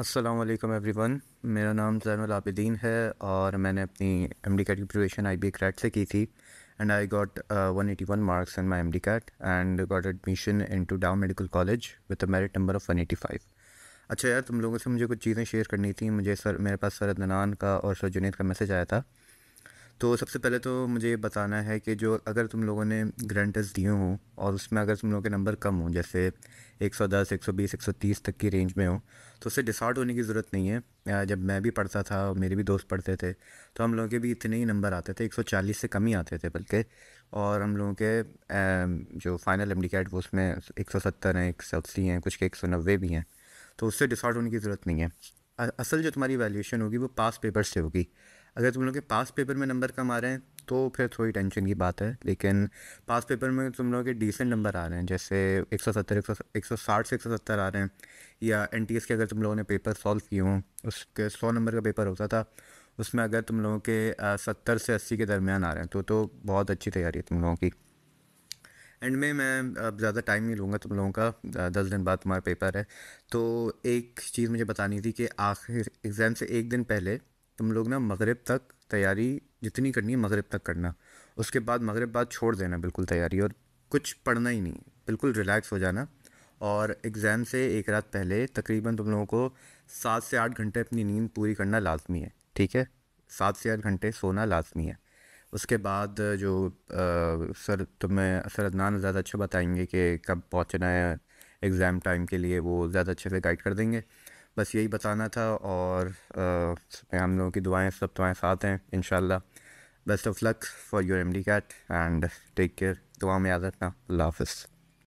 Aslam everyone मेरा नाम जैनल आबिदीन है और मैंने अपनी एम डी कैट की प्रिपरेशन आई बी क्रैट से की थी and I got one eighty one marks in my MDCAT and got admission into Dow Medical College with a merit number of one eighty five अच्छा यार तुम लोगों से मुझे कुछ चीज़ें शेयर करनी थी मुझे सर मेरे पास सर अदनान का और सर जुनेद का मैसेज आया था तो सबसे पहले तो मुझे बताना है कि जो अगर तुम लोगों ने ग्रेंटर्स दिए हों और उसमें अगर तुम लोगों के नंबर कम हों जैसे 110, 120, 130 तक की रेंज में हो तो उससे डिसार्ट होने की ज़रूरत नहीं है जब मैं भी पढ़ता था और मेरे भी दोस्त पढ़ते थे तो हम लोगों के भी इतने ही नंबर आते थे 140 से कम ही आते थे बल्कि और हम लोगों के जो फाइनल एम वो उसमें एक सौ सत्तर हैं एक सौ अस्सी हैं कुछ के एक सौ नब्बे भी हैं तो उससे डिसार्ट होने की ज़रूरत नहीं है असल जो तुम्हारी वैल्यूशन होगी वो पास पेपर से होगी अगर तुम लोग के पास पेपर में नंबर कम आ रहे हैं तो फिर थोड़ी टेंशन की बात है लेकिन पास पेपर में तुम लोग के डिसेंट नंबर आ रहे हैं जैसे एक सौ सत्तर एक सौ एक सौ साठ से एक सौ सत्तर आ रहे हैं या एन टी एस के अगर तुम लोगों ने पेपर सॉल्व किए हों उसके सौ नंबर का पेपर होता था उसमें अगर तुम लोगों के सत्तर से अस्सी के दरमियान आ रहे हैं तो तो बहुत अच्छी तैयारी है तुम लोगों की एंड में मैं अब ज़्यादा टाइम नहीं लूँगा तुम लोगों का दस दिन बाद तुम्हारा पेपर है तो एक चीज़ मुझे बतानी थी कि आखिर एग्ज़ाम से एक दिन पहले तुम लोग ना मगरब तक तैयारी जितनी करनी है मगरब तक करना उसके बाद मगरब बाद छोड़ देना बिल्कुल तैयारी और कुछ पढ़ना ही नहीं बिल्कुल रिलैक्स हो जाना और एग्ज़ाम से एक रात पहले तकरीबन तुम लोगों को सात से आठ घंटे अपनी नींद पूरी करना लाजमी है ठीक है सात से आठ घंटे सोना लाजमी है उसके बाद जो आ, सर तुम्हें सर अदनान ज़्यादा अच्छा बताएंगे कि कब पहुंचना है एग्ज़ाम टाइम के लिए वो ज़्यादा अच्छे से गाइड कर देंगे बस यही बताना था और हम लोगों की दुआएं सब तुम्हारे साथ हैं इन best of luck for your MDCAT and take care दुआ में याद रखना अल्लाह हाफ